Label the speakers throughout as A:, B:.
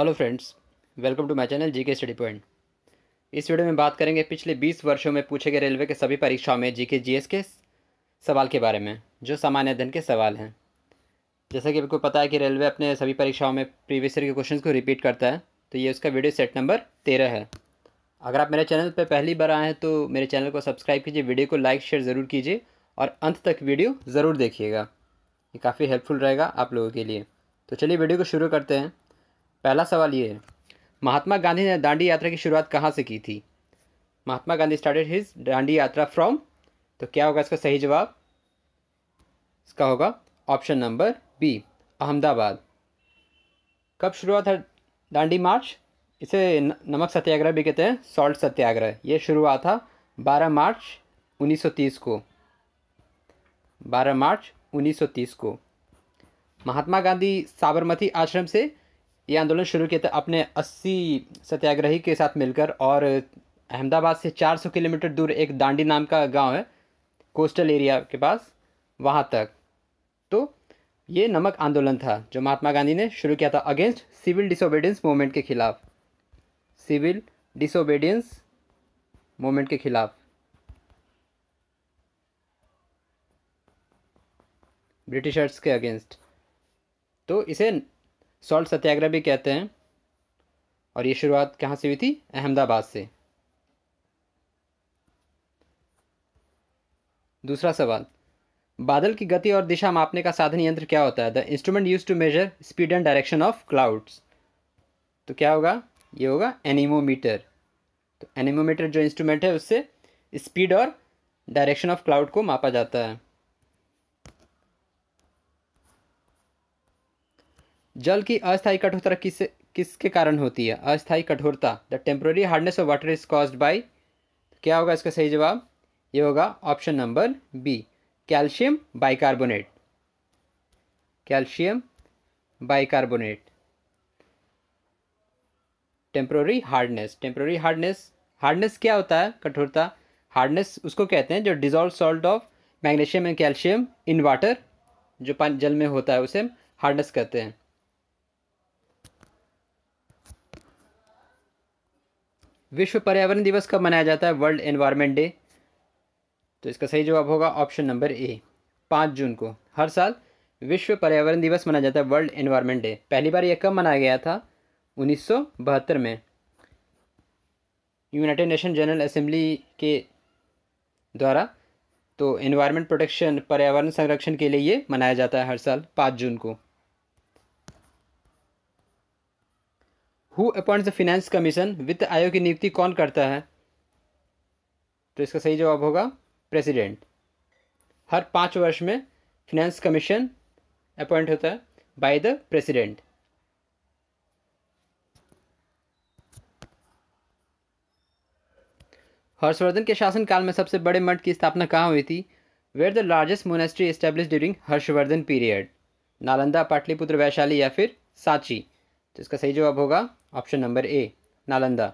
A: Hello friends welcome to my channel GK study point इस video में बात करेंगे पिछले 20 वर्षों में पूछे गए रेलवे के सभी परीक्षाओं में जीके जीएस के सवाल के बारे में जो सामान्य अध्ययन के सवाल हैं जैसा कि आपको पता है कि रेलवे अपने सभी परीक्षाओं में प्रीवियस ईयर के क्वेश्चन को रिपीट करता है तो ये उसका वीडियो सेट नंबर तेरह है अगर आप मेरे चैनल पर पहली बार आए हैं तो मेरे चैनल को सब्सक्राइब कीजिए वीडियो को लाइक शेयर ज़रूर कीजिए और अंत तक वीडियो ज़रूर देखिएगा ये काफ़ी हेल्पफुल रहेगा आप लोगों के लिए तो चलिए वीडियो को शुरू करते हैं पहला सवाल ये है महात्मा गांधी ने दांडी यात्रा की शुरुआत कहाँ से की थी Mahatma Gandhi started his Dandi yatra from तो क्या होगा इसका सही जवाब इसका होगा ऑप्शन नंबर बी अहमदाबाद कब शुरुआत है दांडी मार्च इसे नमक सत्याग्रह भी कहते हैं सॉल्ट सत्याग्रह ये शुरू हुआ था 12 मार्च 1930 को 12 मार्च 1930 को महात्मा गांधी साबरमती आश्रम से ये आंदोलन शुरू किया था अपने 80 सत्याग्रही के साथ मिलकर और अहमदाबाद से 400 किलोमीटर दूर एक दांडी नाम का गांव है कोस्टल एरिया के पास वहाँ तक तो ये नमक आंदोलन था जो महात्मा गांधी ने शुरू किया था अगेंस्ट सिविल डिसोबीडियंस मूवमेंट के खिलाफ सिविल डिसोबीडियंस मूवमेंट के खिलाफ ब्रिटिशर्स के अगेंस्ट तो इसे सॉल्ट सत्याग्रह भी कहते हैं और ये शुरुआत कहाँ से हुई थी अहमदाबाद से दूसरा सवाल बादल की गति और दिशा मापने का साधन यंत्र क्या होता है the instrument use to measure speed and direction of clouds तो क्या होगा ये होगा एनिमोमीटर तो एनिमोमीटर जो इंस्ट्रूमेंट है उससे स्पीड और डायरेक्शन ऑफ क्लाउड को मापा जाता है जल की अस्थायी कठोरता किस किसके कारण होती है अस्थायी कठोरता the temporary hardness of water is caused by क्या होगा इसका सही जवाब ये होगा option number B calcium bicarbonate calcium bicarbonate temporary hardness temporary hardness hardness क्या होता है कठोरता हार्डनेस उसको कहते हैं जो dissolve salt of magnesium and calcium in water जो पानी जल में होता है उसे हार्डनेस कहते हैं विश्व पर्यावरण दिवस कब मनाया जाता है वर्ल्ड एनवायरनमेंट डे तो इसका सही जवाब होगा ऑप्शन नंबर ए पाँच जून को हर साल विश्व पर्यावरण दिवस मनाया जाता है वर्ल्ड एनवायरनमेंट डे पहली बार यह कब मनाया गया था उन्नीस में यूनाइटेड नेशन जनरल असेंबली के द्वारा तो एनवायरनमेंट प्रोटेक्शन पर्यावरण संरक्षण के लिए ये मनाया जाता है हर साल पाँच जून को who appoints the finance commission वित्त आयोग की नियुक्ति कौन करता है तो इसका सही जवाब होगा प्रेसिडेंट हर पाँच वर्ष में फिनेंस कमीशन अपॉइंट होता है बाय द प्रेसिडेंट हर्षवर्धन के शासनकाल में सबसे बड़े मठ की स्थापना कहाँ हुई थी where the largest monastery establish during Harshavardhana period Nalanda Pataliputra Vaishali या फिर सांची तो इसका सही जवाब होगा option number A Nalanda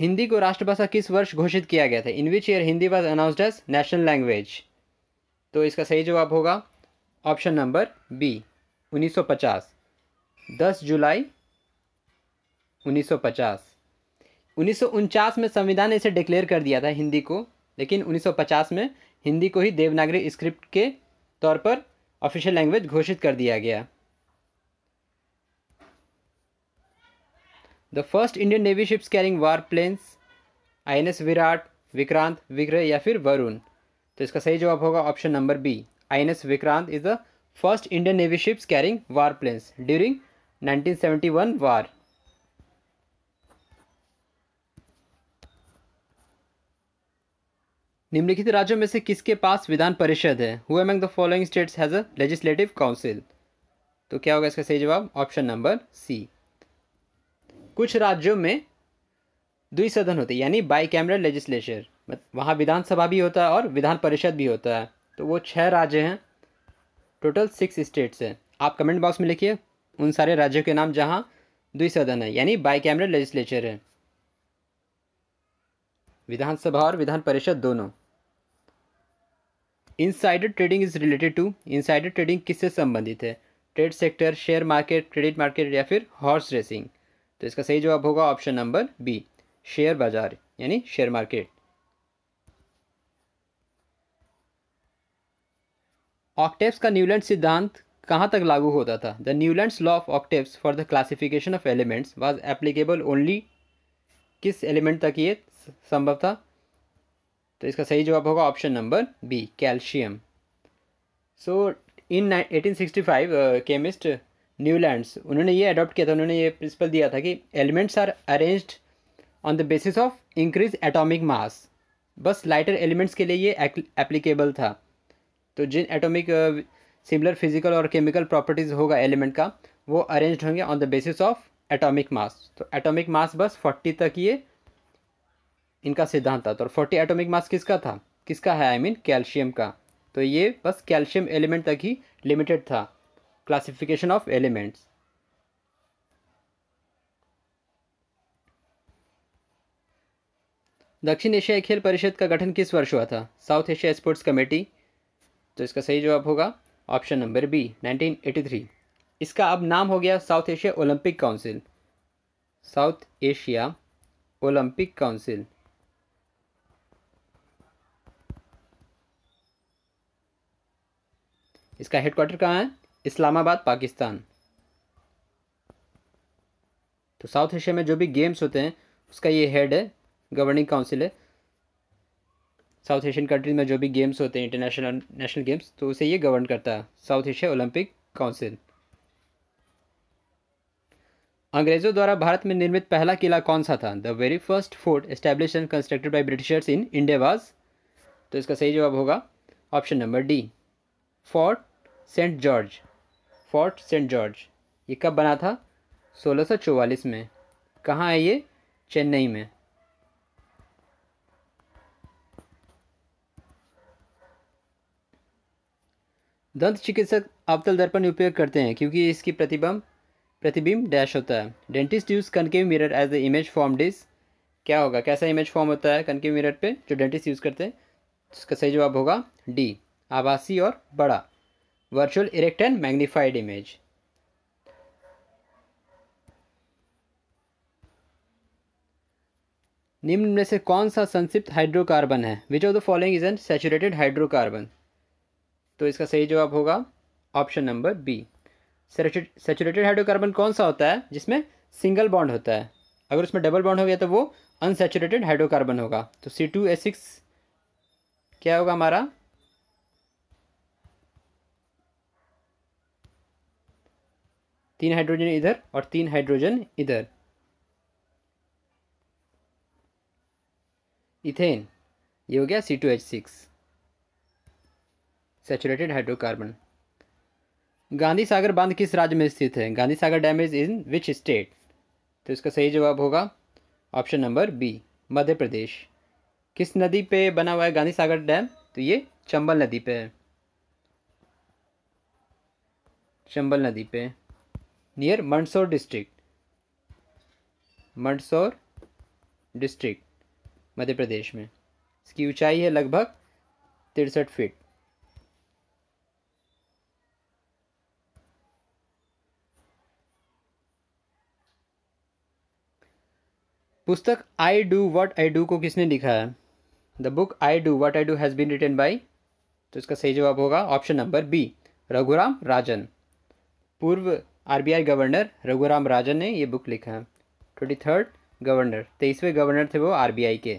A: Hindi को राष्ट्रभाषा किस वर्ष घोषित किया गया था in which year Hindi was announced as national language तो इसका सही जवाब होगा ऑप्शन नंबर बी 1950 10 जुलाई 1950 1949 में संविधान इसे डिक्लेयर कर दिया था हिंदी को लेकिन 1950 में हिंदी को ही देवनागरी स्क्रिप्ट के तौर पर ऑफिशियल लैंग्वेज घोषित कर दिया गया the first Indian navy ships carrying war planes S Viraat Vikrant Vigraha या फिर वरुण तो इसका सही जवाब होगा option number B S Vikrant is the first Indian navy ships carrying war planes during 1971 war निम्नलिखित राज्यों में से किसके पास विधान परिषद है who among the following states has a legislative council तो क्या होगा इसका सही जवाब ऑप्शन नंबर सी कुछ राज्यों में द्विसदन होते यानी बाई कैमरल लेजिस्लेचर वहाँ विधानसभा भी होता है और विधान परिषद भी होता है तो वो छः राज्य हैं टोटल सिक्स स्टेट्स हैं आप कमेंट बॉक्स में लिखिए उन सारे राज्यों के नाम जहाँ द्विसदन है यानी बाई कैमरल लेजिस्लेचर है विधानसभा और विधान परिषद दोनों insider trading is related to insider trading किससे संबंधित है trade sector share market credit market या फिर हॉर्स रेसिंग तो इसका सही जवाब होगा ऑप्शन नंबर बी शेयर बाजार यानी शेयर मार्केट ऑक्टेप्स का न्यूलैंड सिद्धांत कहाँ तक लागू होता था the Newlands law of octaves for the classification of elements was applicable only किस एलिमेंट तक ये संभव था तो इसका सही जवाब होगा option number B calcium so in 1865 chemist Newlands उन्होंने ये अडॉप्ट किया था उन्होंने ये प्रिंसिपल दिया था कि elements are arranged on the basis of increase atomic mass बस लाइटर एलिमेंट्स के लिए ये एप्लीकेबल था तो जिन एटॉमिक सिमिलर फिजिकल और केमिकल प्रॉपर्टीज़ होगा एलिमेंट का वो अरेंज्ड होंगे on the basis of atomic mass तो एटॉमिक मास बस 40 तक ये इनका सिद्धांत था तो फोर्टी एटोमिक मास किसका था किसका है आई मीन कैल्शियम का तो ये बस कैल्शियम एलिमेंट तक ही लिमिटेड था क्लासिफिकेशन ऑफ एलिमेंट्स दक्षिण एशियाई खेल परिषद का गठन किस वर्ष हुआ था साउथ एशिया स्पोर्ट्स कमेटी तो इसका सही जवाब होगा ऑप्शन नंबर बी 1983 इसका अब नाम हो गया South Asia Olympic Council South Asia Olympic Council इसका हेडक्वार्टर कहाँ है इस्लामाबाद पाकिस्तान तो साउथ एशिया में जो भी गेम्स होते हैं उसका ये हेड है गवर्निंग काउंसिल है साउथ एशियन कंट्रीज में जो भी गेम्स होते हैं इंटरनेशनल नेशनल गेम्स तो उसे ये गवर्न करता है साउथ एशिया ओलंपिक काउंसिल अंग्रेजों द्वारा भारत में निर्मित पहला किला कौन सा था the very first fort establish and constructed by Britishers in India was तो इसका सही जवाब होगा option number D fort Saint George fort Saint George ये कब बना था 1644 में कहाँ है ये चेन्नई में दंत चिकित्सक अवतल दर्पण उपयोग करते हैं क्योंकि इसकी प्रतिबिंब प्रतिबिंब डैश होता है dentist use concave mirror as the image form this क्या होगा कैसा इमेज फॉर्म होता है कनकेव मिरर पे जो डेंटिस्ट यूज़ करते हैं उसका तो सही जवाब होगा डी आभासी और बड़ा virtual erect and magnified image. निम्न में से कौन सा संक्षिप्त हाइड्रोकार्बन है which of the following is an saturated hydrocarbon तो इसका सही जवाब होगा option number B saturated hydrocarbon कौन सा होता है जिसमें सिंगल बॉन्ड होता है अगर उसमें डबल बॉन्ड हो गया तो वो अनसेचुरेटेड हाइड्रोकार्बन होगा तो सी टू सिक्स क्या होगा हमारा तीन हाइड्रोजन इधर और तीन हाइड्रोजन इधर इथेन ये हो गया C two H six saturated hydrocarbon Gandhi Sagar बांध किस राज्य में स्थित है Gandhi Sagar dam is in which state तो इसका सही जवाब होगा option number B Madhya Pradesh किस नदी पे बना हुआ है गांधी सागर डैम तो ये चंबल नदी पे है चंबल नदी पे near Mandsaur district. Mandsaur district Madhya Pradesh में इसकी ऊंचाई है लगभग तिरसठ फीट पुस्तक I do what I do को किसने लिखा है the book I do what I do has been written by तो इसका सही जवाब होगा option number B Raghuram Rajan पूर्व आरबीआई गवर्नर रघुराम राजन ने ये बुक लिखा है ट्वेंटी थर्ड गवर्नर तेईसवें गवर्नर थे वो आरबीआई के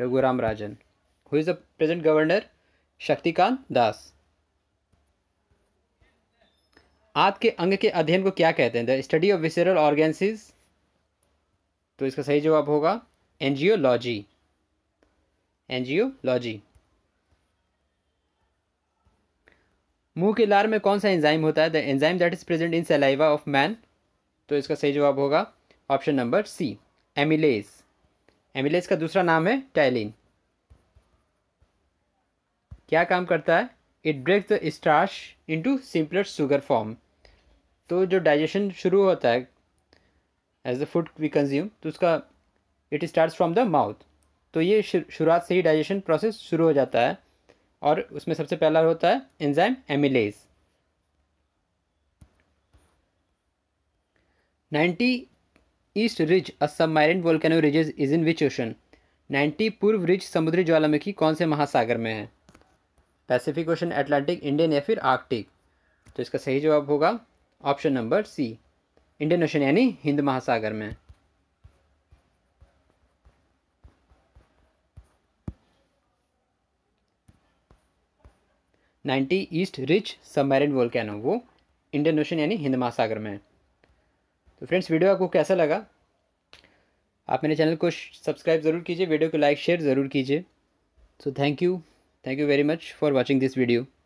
A: Raghuram Rajan who is the present governor Shaktikanta Das आज के अंग के अध्ययन को क्या कहते हैं the study of visceral organs तो इसका सही जवाब होगा एनजीओलॉजी एनजीओलॉजी मुंह के लार में कौन सा एंजाइम होता है the enzyme that is present in saliva of man तो इसका सही जवाब होगा option number C amylase amylase का दूसरा नाम है टैलिन क्या काम करता है it breaks the starch into simpler sugar form तो जो डाइजेशन शुरू होता है as the food we consume तो उसका it start from the mouth तो ये शुरुआत से ही डाइजेशन प्रोसेस शुरू हो जाता है और उसमें सबसे पहला होता है enzyme amylase 90 east ridge a submarine volcano ridges is in which ocean 90 पूर्व रिज समुद्री ज्वालामुखी कौन से महासागर में है पैसिफिक ओशन एटलांटिक इंडियन या फिर आर्कटिक तो इसका सही जवाब होगा option number C Indian Ocean यानी हिंद महासागर में ninety east ridge submarine volcano वो इंडियन ओशन यानी हिंद महासागर में है तो फ्रेंड्स वीडियो आपको कैसा लगा आप मेरे चैनल को सब्सक्राइब ज़रूर कीजिए वीडियो को लाइक शेयर ज़रूर कीजिए so thank you thank you very much for watching this video